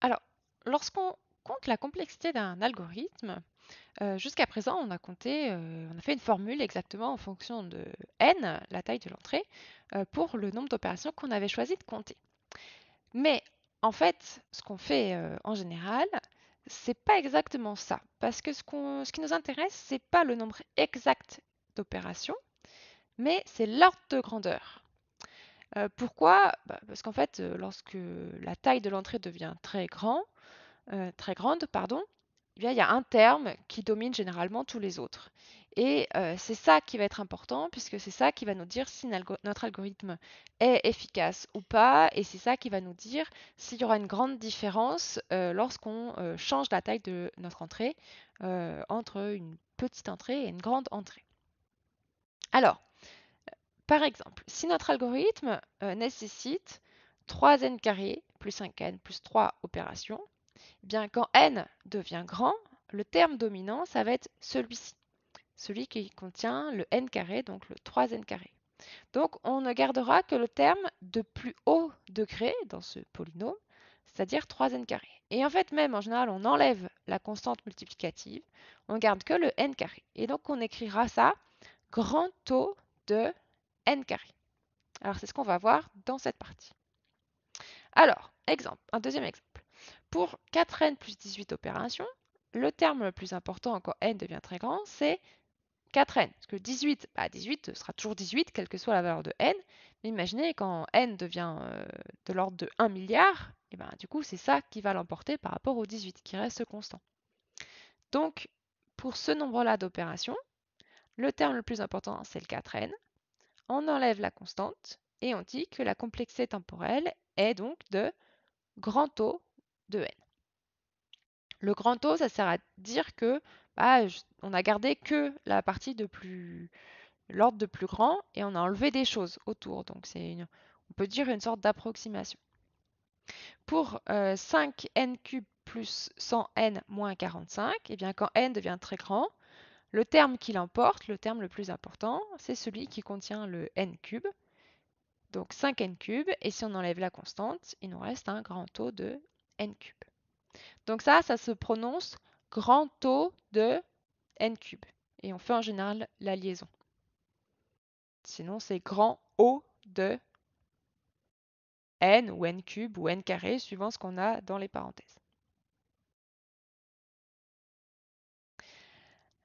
Alors, lorsqu'on compte la complexité d'un algorithme, euh, jusqu'à présent, euh, on a fait une formule exactement en fonction de n, la taille de l'entrée, euh, pour le nombre d'opérations qu'on avait choisi de compter. Mais en fait, ce qu'on fait en général, c'est pas exactement ça, parce que ce, ce qui nous intéresse, c'est pas le nombre exact d'opérations, mais c'est l'ordre de grandeur. Euh, pourquoi bah, Parce qu'en fait, euh, lorsque la taille de l'entrée devient très, grand, euh, très grande, pardon, eh il y a un terme qui domine généralement tous les autres. Et c'est ça qui va être important, puisque c'est ça qui va nous dire si notre algorithme est efficace ou pas, et c'est ça qui va nous dire s'il y aura une grande différence lorsqu'on change la taille de notre entrée entre une petite entrée et une grande entrée. Alors, par exemple, si notre algorithme euh, nécessite 3n plus 5n plus 3 opérations, eh bien quand n devient grand, le terme dominant, ça va être celui-ci, celui qui contient le n donc le 3n carré. Donc on ne gardera que le terme de plus haut degré dans ce polynôme, c'est-à-dire 3n carré. Et en fait même en général on enlève la constante multiplicative, on garde que le n Et donc on écrira ça grand taux de n carré. Alors c'est ce qu'on va voir dans cette partie. Alors, exemple, un deuxième exemple. Pour 4n plus 18 opérations, le terme le plus important quand n devient très grand, c'est 4n. Parce que 18, 18 bah, sera toujours 18, quelle que soit la valeur de n. Mais imaginez quand n devient euh, de l'ordre de 1 milliard, et eh ben, du coup c'est ça qui va l'emporter par rapport au 18, qui reste constant. Donc pour ce nombre-là d'opérations, le terme le plus important c'est le 4n on enlève la constante et on dit que la complexité temporelle est donc de grand O de n. Le grand O, ça sert à dire que bah, on a gardé que la partie de plus l'ordre de plus grand et on a enlevé des choses autour. Donc c'est une, on peut dire une sorte d'approximation. Pour 5n euh, cube plus 100n moins 45, et eh bien quand n devient très grand, le terme qui l'emporte, le terme le plus important, c'est celui qui contient le n cube. Donc 5n cube, et si on enlève la constante, il nous reste un grand taux de n cube. Donc ça, ça se prononce grand taux de n cube. Et on fait en général la liaison. Sinon, c'est grand O de n ou n cube ou n carré, suivant ce qu'on a dans les parenthèses.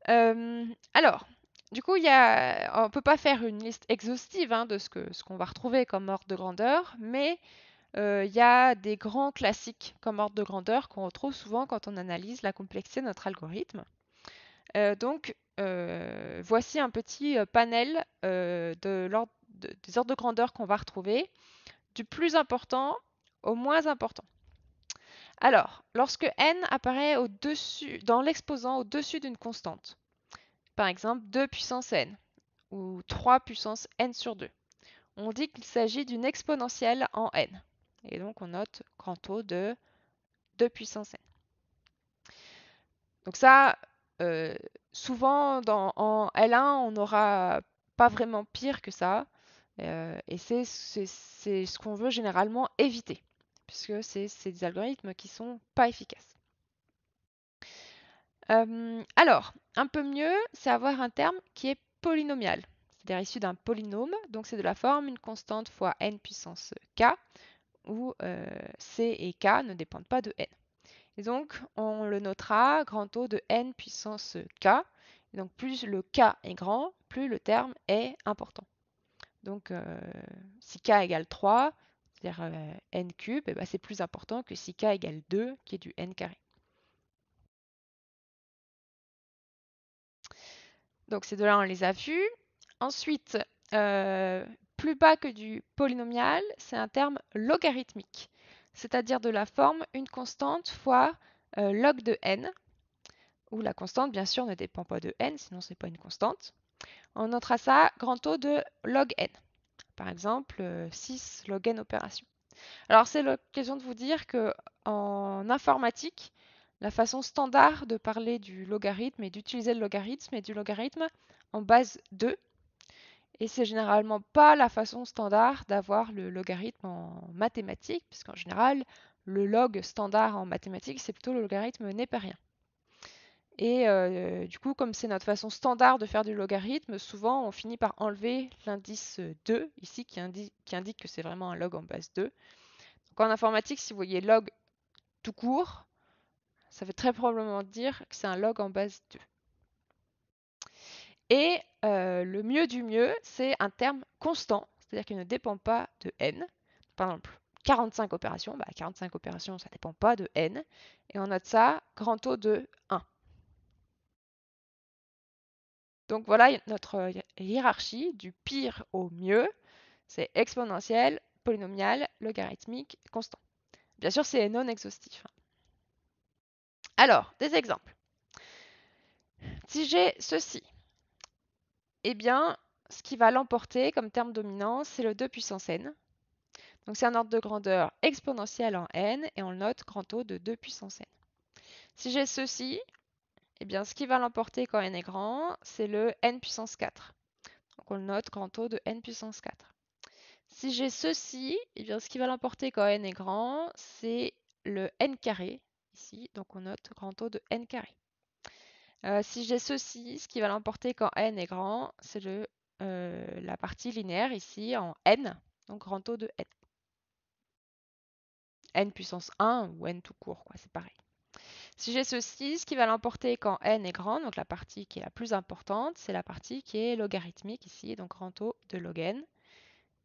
Euh, alors, du coup, on ne peut pas faire une liste exhaustive hein, de ce qu'on va retrouver comme ordre de grandeur, mais euh, il y a des grands classiques comme ordre de grandeur qu'on retrouve souvent quand on analyse la complexité de notre algorithme. Euh, donc, voici un petit panel des ordres de grandeur qu'on va retrouver, du plus important au moins important. Alors, lorsque n apparaît au dans l'exposant au-dessus d'une constante, par exemple 2 puissance n ou 3 puissance n sur 2, on dit qu'il s'agit d'une exponentielle en n. Et donc on note grand taux de 2 puissance n. Donc ça, euh, souvent dans, en L1, on n'aura pas vraiment pire que ça. Euh, et c'est ce qu'on veut généralement éviter puisque c'est des algorithmes qui ne sont pas efficaces. alors, un peu mieux, c'est avoir un terme qui est polynomial, c'est-à-dire issu d'un polynôme, donc c'est de la forme une constante fois n puissance k, où euh, c et k ne dépendent pas de n. Et donc, on le notera grand O de n puissance k. donc, plus le k est grand, plus le terme est important. Donc, euh, si k égale 3, c'est-à-dire euh, n cube, eh ben, c'est plus important que si k égale 2, qui est du n carré. Donc ces deux-là, on les a vus. Ensuite, euh, plus bas que du polynomial, c'est un terme logarithmique, c'est-à-dire de la forme une constante fois euh, log de n, où la constante, bien sûr, ne dépend pas de n, sinon ce n'est pas une constante. On notera ça grand taux de log n. Par exemple, 6 euh, n opération. Alors c'est l'occasion de vous dire que en informatique, la façon standard de parler du logarithme et d'utiliser le logarithme est du logarithme en base 2. Et c'est généralement pas la façon standard d'avoir le logarithme en mathématiques, puisqu'en général, le log standard en mathématiques, c'est plutôt le logarithme rien. Et euh, du coup, comme c'est notre façon standard de faire du logarithme, souvent on finit par enlever l'indice 2, euh, ici, qui, indique que c'est vraiment un log en base 2. Donc en informatique, si vous voyez log tout court, ça veut très probablement dire que c'est un log en base 2. Et euh, le mieux du mieux, c'est un terme constant, c'est-à-dire qu'il ne dépend pas de n. Par exemple, 45 opérations, 45 bah, opérations, ça ne dépend pas de n. Et on note ça grand taux de 1. Donc voilà notre euh, hiérarchie du pire au mieux. C'est exponentiel, polynomial, logarithmique, constant. Bien sûr, c'est non exhaustif. Hein. Alors, des exemples. Si j'ai ceci, eh bien, ce qui va l'emporter comme terme dominant, c'est le 2 puissance n. Donc c'est un ordre de grandeur exponentiel en n et on le note grand O de 2 puissance n. Si j'ai ceci, eh bien, ce qui va l'emporter quand n est grand, c'est le n puissance 4. Donc on le note grand O de n puissance 4. Si j'ai ceci, eh bien, ce qui va l'emporter quand n est grand, c'est le n carré, ici, donc on note grand O de n carré. Euh, si j'ai ceci, ce qui va l'emporter quand n est grand, c'est euh, la partie linéaire ici en n, donc grand O de n. n puissance 1 ou n tout court, quoi, c'est pareil. Si j'ai ce qui va l'emporter quand n est grand, donc la partie qui est la plus importante, c'est la partie qui est logarithmique ici, donc grand O de log n.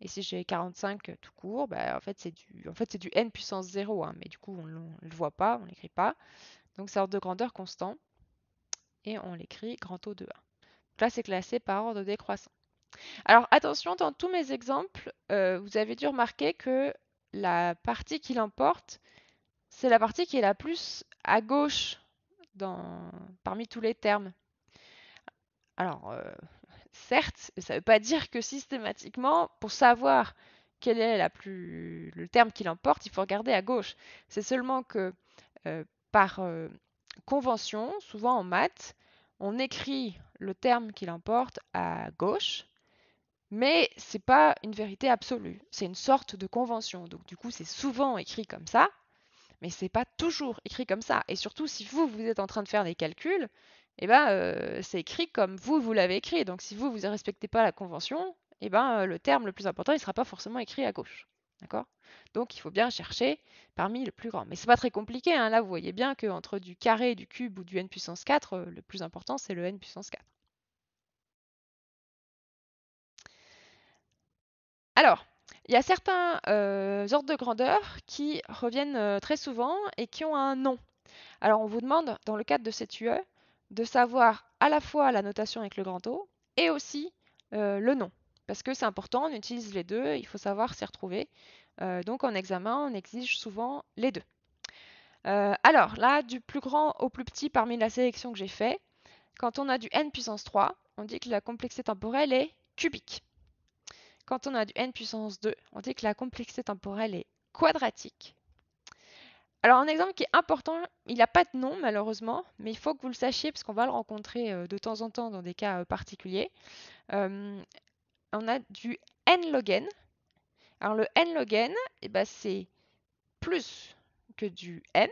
Et si j'ai 45 tout court, bah, en fait c'est du, en fait, du n puissance 0, hein, mais du coup on ne le voit pas, on ne l'écrit pas. Donc c'est ordre de grandeur constant, et on l'écrit grand O de 1. Donc là c'est classé par ordre décroissant. Alors attention, dans tous mes exemples, euh, vous avez dû remarquer que la partie qui l'emporte, c'est la partie qui est la plus à gauche dans, parmi tous les termes. Alors, euh, certes, ça ne veut pas dire que systématiquement, pour savoir quel est la plus, le terme qui l'emporte, il faut regarder à gauche. C'est seulement que euh, par euh, convention, souvent en maths, on écrit le terme qui l'emporte à gauche, mais c'est pas une vérité absolue, c'est une sorte de convention. Donc du coup, c'est souvent écrit comme ça, mais ce n'est pas toujours écrit comme ça. Et surtout, si vous, vous êtes en train de faire des calculs, eh ben, euh, c'est écrit comme vous, vous l'avez écrit. Donc si vous, vous ne respectez pas la convention, eh ben, euh, le terme le plus important, il ne sera pas forcément écrit à gauche. D'accord Donc il faut bien chercher parmi le plus grand. Mais ce n'est pas très compliqué. Hein. Là, vous voyez bien qu'entre du carré, du cube ou du n puissance 4, euh, le plus important, c'est le n puissance 4. Alors, il y a certains euh, ordres de grandeur qui reviennent euh, très souvent et qui ont un nom. Alors on vous demande, dans le cadre de cette UE, de savoir à la fois la notation avec le grand O et aussi euh, le nom. Parce que c'est important, on utilise les deux, il faut savoir s'y retrouver. donc en examen, on exige souvent les deux. alors là, du plus grand au plus petit parmi la sélection que j'ai faite, quand on a du n puissance 3, on dit que la complexité temporelle est cubique. Quand on a du n puissance 2, on dit que la complexité temporelle est quadratique. Alors un exemple qui est important, il n'a pas de nom malheureusement, mais il faut que vous le sachiez parce qu'on va le rencontrer euh, de temps en temps dans des cas euh, particuliers. Euh, on a du n log n. Alors le n log n, eh ben, c'est plus que du n,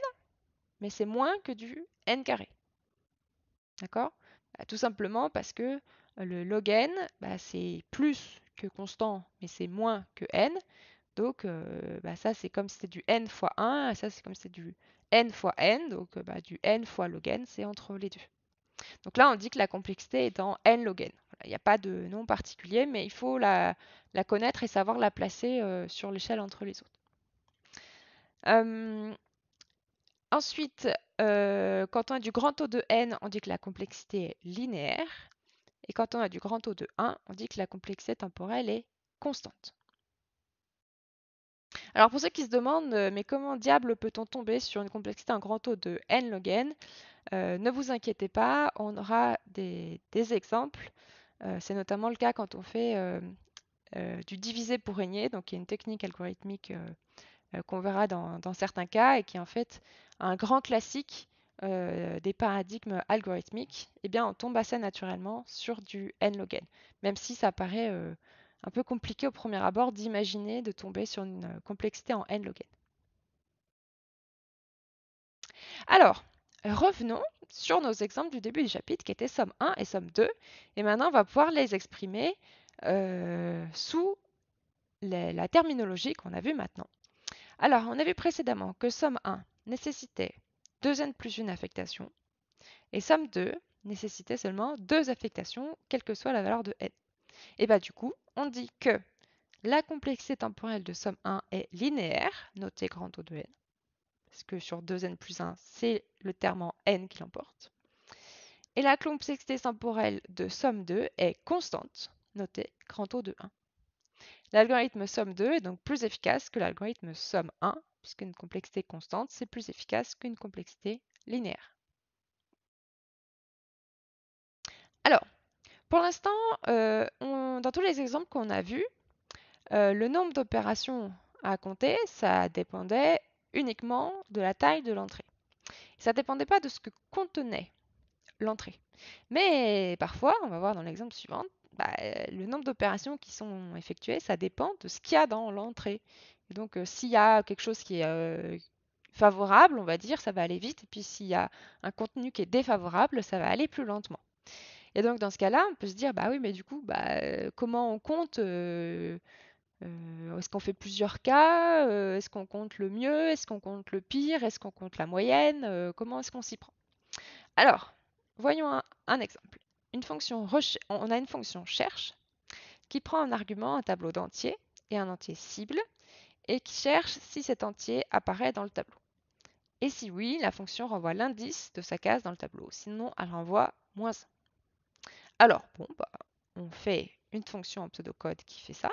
mais c'est moins que du n carré. D'accord bah, Tout simplement parce que le log n, bah, c'est plus que constant, mais c'est moins que n. Donc euh, bah, ça c'est comme si c'était du n fois 1, et ça c'est comme si c'était du n fois n, donc euh, bah, du n fois log n, c'est entre les deux. Donc là on dit que la complexité est en n log n. Il n'y a pas de nom particulier, mais il faut la, connaître et savoir la placer euh, sur l'échelle entre les autres. ensuite, quand on a du grand taux de n, on dit que la complexité est linéaire. Et quand on a du grand O de 1, on dit que la complexité temporelle est constante. Alors pour ceux qui se demandent, euh, mais comment diable peut-on tomber sur une complexité en grand O de n log n euh, Ne vous inquiétez pas, on aura des, exemples. Euh, c'est notamment le cas quand on fait du divisé pour régner, donc il y a une technique algorithmique qu'on verra dans, dans, certains cas et qui est en fait un grand classique euh, des paradigmes algorithmiques, eh bien, on tombe assez naturellement sur du n-log n, même si ça paraît euh, un peu compliqué au premier abord d'imaginer de tomber sur une euh, complexité en n-log n. Alors, revenons sur nos exemples du début du chapitre qui étaient somme 1 et somme 2, et maintenant on va pouvoir les exprimer sous la terminologie qu'on a vue maintenant. Alors, on a vu précédemment que somme 1 nécessitait 2 n plus 1 affectation. Et somme 2 nécessitait seulement deux affectations, quelle que soit la valeur de n. Et bien bah, du coup, on dit que la complexité temporelle de somme 1 est linéaire, notée grand O de n, parce que sur 2n plus 1, c'est le terme en n qui l'emporte. Et la complexité temporelle de somme 2 est constante, notée grand O de 1. L'algorithme somme 2 est donc plus efficace que l'algorithme somme 1 puisqu'une complexité constante, c'est plus efficace qu'une complexité linéaire. Alors, pour l'instant, euh, dans tous les exemples qu'on a vus, euh, le nombre d'opérations à compter, ça dépendait uniquement de la taille de l'entrée. Ça ne dépendait pas de ce que contenait l'entrée. Mais parfois, on va voir dans l'exemple suivant, bah, le nombre d'opérations qui sont effectuées, ça dépend de ce qu'il y a dans l'entrée. Donc, s'il y a quelque chose qui est favorable, on va dire, ça va aller vite. Et puis s'il y a un contenu qui est défavorable, ça va aller plus lentement. Et donc dans ce cas-là, on peut se dire, bah oui, mais du coup, bah, comment on compte Est-ce qu'on fait plusieurs cas Est-ce qu'on compte le mieux Est-ce qu'on compte le pire Est-ce qu'on compte la moyenne Comment est-ce qu'on s'y prend Alors, voyons un, exemple. on a une fonction cherche qui prend un argument un tableau d'entier et un entier cible et qui cherche si cet entier apparaît dans le tableau. Et si oui, la fonction renvoie l'indice de sa case dans le tableau, sinon elle renvoie moins 1. Alors, bon, bah, on fait une fonction en pseudocode qui fait ça.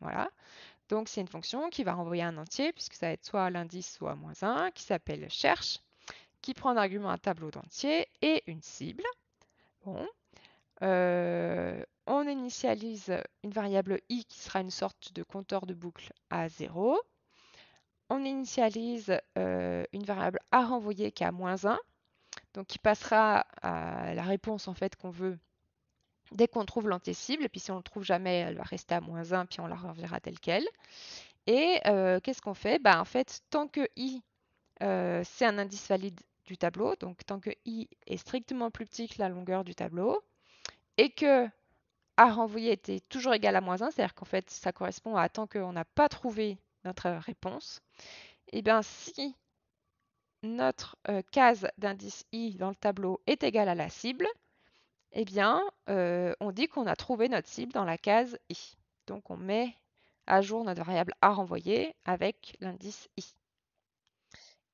Voilà. Donc c'est une fonction qui va renvoyer un entier, puisque ça va être soit l'indice, soit moins 1, qui s'appelle cherche, qui prend en argument un tableau d'entier et une cible. Bon. Euh, on initialise une variable i qui sera une sorte de compteur de boucle à 0. On initialise euh, une variable à renvoyer qui est à moins 1, donc qui passera à la réponse en fait qu'on veut dès qu'on trouve l'antécible. Puis si on ne le trouve jamais, elle va rester à moins 1, puis on la renverra telle qu'elle. Et euh, qu'est-ce qu'on fait bah, En fait, tant que i, euh, c'est un indice valide du tableau, donc tant que i est strictement plus petit que la longueur du tableau, et que a renvoyé était toujours égal à moins 1, c'est-à-dire qu'en fait, ça correspond à tant qu'on n'a pas trouvé notre euh, réponse. Et eh bien, si notre euh, case d'indice i dans le tableau est égale à la cible, eh bien, euh, on dit qu'on a trouvé notre cible dans la case i. Donc, on met à jour notre variable à renvoyer avec l'indice i.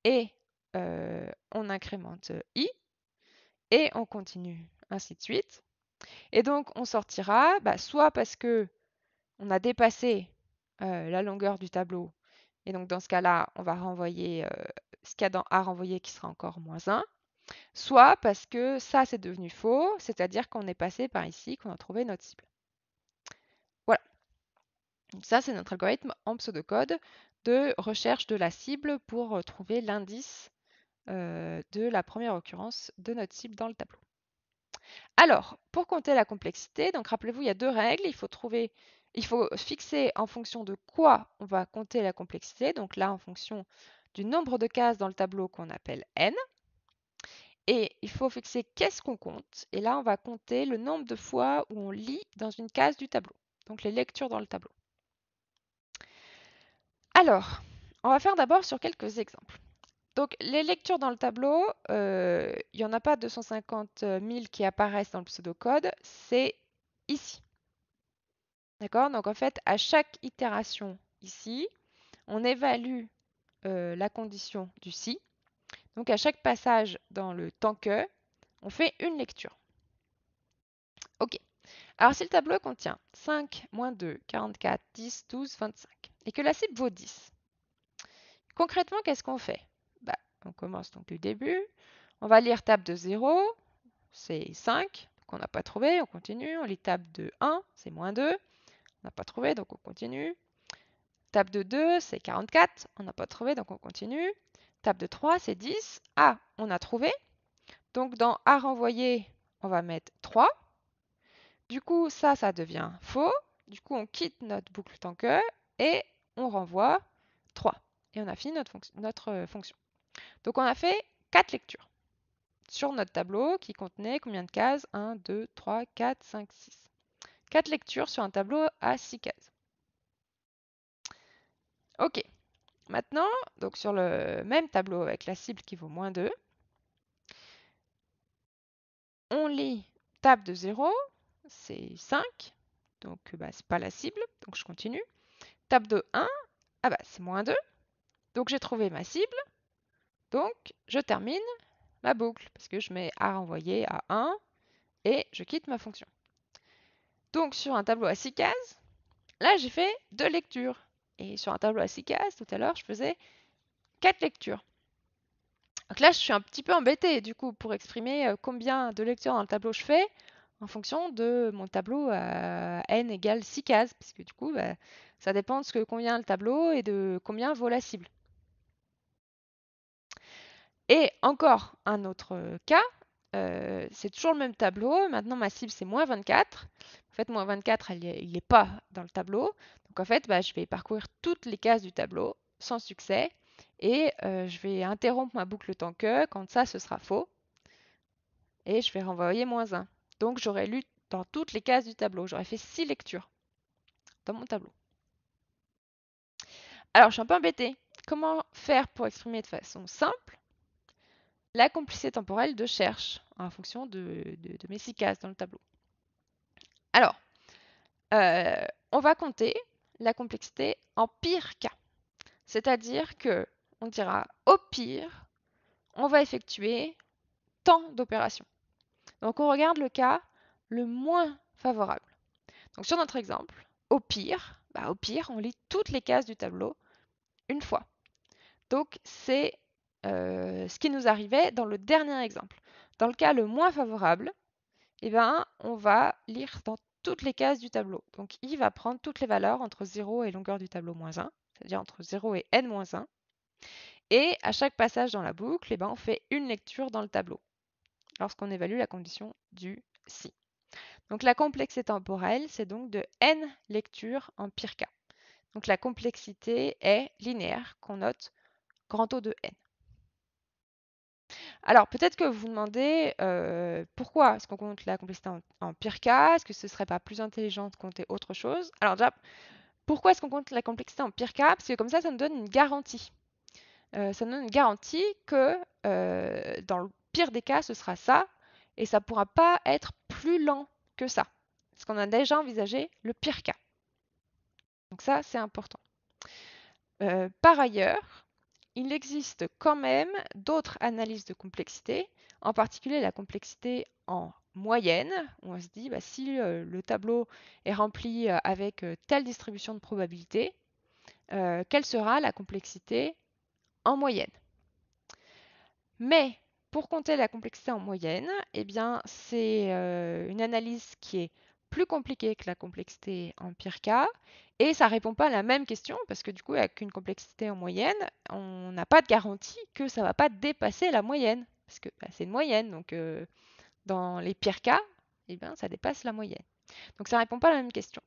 Et on incrémente i et on continue ainsi de suite. Et donc, on sortira bah, soit parce que on a dépassé la longueur du tableau, et donc dans ce cas-là, on va renvoyer ce qu'il y a dans A renvoyé qui sera encore moins 1, soit parce que ça, c'est devenu faux, c'est-à-dire qu'on est passé par ici, qu'on a trouvé notre cible. Voilà. Donc ça, c'est notre algorithme en pseudocode de recherche de la cible pour trouver l'indice de la première occurrence de notre cible dans le tableau. Alors, pour compter la complexité, donc rappelez-vous, il y a deux règles. Il faut trouver, il faut fixer en fonction de quoi on va compter la complexité. Donc là, en fonction du nombre de cases dans le tableau qu'on appelle n. Et il faut fixer qu'est-ce qu'on compte. Et là, on va compter le nombre de fois où on lit dans une case du tableau. Donc les lectures dans le tableau. Alors, on va faire d'abord sur quelques exemples. Donc, les lectures dans le tableau, euh, il n'y en a pas 250 000 qui apparaissent dans le pseudocode, c'est ici. D'accord Donc, en fait, à chaque itération ici, on évalue euh, la condition du si. Donc, à chaque passage dans le temps que, on fait une lecture. OK. Alors, si le tableau contient 5, moins 2, 44, 10, 12, 25, et que la cible vaut 10, concrètement, qu'est-ce qu'on fait on commence donc du début. On va lire table de 0, c'est 5, qu'on n'a pas trouvé, on continue. On lit table de 1, c'est moins 2, on n'a pas trouvé, donc on continue. Table de 2, c'est 44, on n'a pas trouvé, donc on continue. Table de 3, c'est 10. Ah, on a trouvé. Donc dans A renvoyé, on va mettre 3. Du coup, ça, ça devient faux. Du coup, on quitte notre boucle tant que et on renvoie 3. Et on a fini notre, notre euh, fonction. Donc on a fait quatre lectures sur notre tableau qui contenait combien de cases 1, 2, 3, 4, 5, 6. 4 lectures sur un tableau à 6 cases. Ok. Maintenant, donc sur le même tableau avec la cible qui vaut moins 2, on lit table de 0, c'est 5, donc bah, c'est pas la cible, donc je continue. Table de 1, ah bah c'est moins 2, donc j'ai trouvé ma cible, donc, je termine ma boucle, parce que je mets à renvoyer à 1 et je quitte ma fonction. Donc, sur un tableau à 6 cases, là, j'ai fait deux lectures. Et sur un tableau à 6 cases, tout à l'heure, je faisais quatre lectures. Donc là, je suis un petit peu embêtée, du coup, pour exprimer euh, combien de lectures dans le tableau je fais en fonction de mon tableau n égale 6 cases, puisque du coup, bah, ça dépend de ce que convient le tableau et de combien vaut la cible. Et encore un autre cas, euh, c'est toujours le même tableau. Maintenant, ma cible, c'est moins 24. En fait, moins 24, il n'est pas dans le tableau. Donc, en fait, bah, je vais parcourir toutes les cases du tableau sans succès. Et euh, je vais interrompre ma boucle tant que, quand ça, ce sera faux. Et je vais renvoyer moins 1. Donc, j'aurais lu dans toutes les cases du tableau. J'aurais fait 6 lectures dans mon tableau. Alors, je suis un peu embêtée. Comment faire pour exprimer de façon simple la complicité temporelle de Cherche, hein, en fonction de, de, six cases dans le tableau. Alors, euh, on va compter la complexité en pire cas. C'est-à-dire que on dira au pire, on va effectuer tant d'opérations. Donc on regarde le cas le moins favorable. Donc sur notre exemple, au pire, bah, au pire, on lit toutes les cases du tableau une fois. Donc c'est euh, ce qui nous arrivait dans le dernier exemple. Dans le cas le moins favorable, eh ben, on va lire dans toutes les cases du tableau. Donc i va prendre toutes les valeurs entre 0 et longueur du tableau moins 1, c'est-à-dire entre 0 et n moins 1. Et à chaque passage dans la boucle, eh ben, on fait une lecture dans le tableau lorsqu'on évalue la condition du si. Donc la complexité temporelle, c'est donc de n lectures en pire cas. Donc la complexité est linéaire qu'on note grand O de n. Alors peut-être que vous vous demandez euh, pourquoi est-ce qu'on compte la complexité en, pire cas Est-ce que ce ne serait pas plus intelligent de compter autre chose Alors déjà, pourquoi est-ce qu'on compte la complexité en pire cas Parce que comme ça, ça nous donne une garantie. Euh, ça nous donne une garantie que euh, dans le pire des cas, ce sera ça, et ça ne pourra pas être plus lent que ça. Parce qu'on a déjà envisagé le pire cas. Donc ça, c'est important. par ailleurs, il existe quand même d'autres analyses de complexité, en particulier la complexité en moyenne, on se dit bah, si euh, le tableau est rempli euh, avec euh, telle distribution de probabilité, quelle sera la complexité en moyenne Mais pour compter la complexité en moyenne, eh bien, c'est une analyse qui est plus compliqué que la complexité en pire cas, et ça ne répond pas à la même question, parce que du coup, avec une complexité en moyenne, on n'a pas de garantie que ça ne va pas dépasser la moyenne, parce que bah, c'est une moyenne, donc euh, dans les pires cas, eh bien, ça dépasse la moyenne. Donc ça ne répond pas à la même question,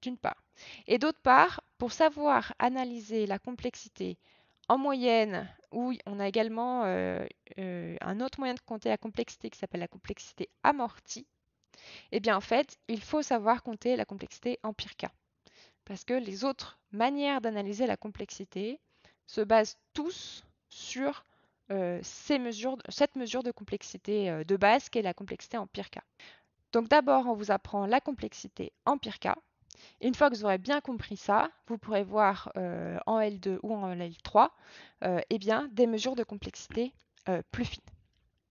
d'une part. Et d'autre part, pour savoir analyser la complexité en moyenne, où on a également euh, euh, un autre moyen de compter la complexité qui s'appelle la complexité amortie, eh bien, en fait, il faut savoir compter la complexité en pire cas parce que les autres manières d'analyser la complexité se basent tous sur euh, cette mesure de complexité euh, de base qui est la complexité en pire cas. Donc d'abord, on vous apprend la complexité en pire cas. Une fois que vous aurez bien compris ça, vous pourrez voir euh, en L2 ou en L3 eh bien, des mesures de complexité plus fines.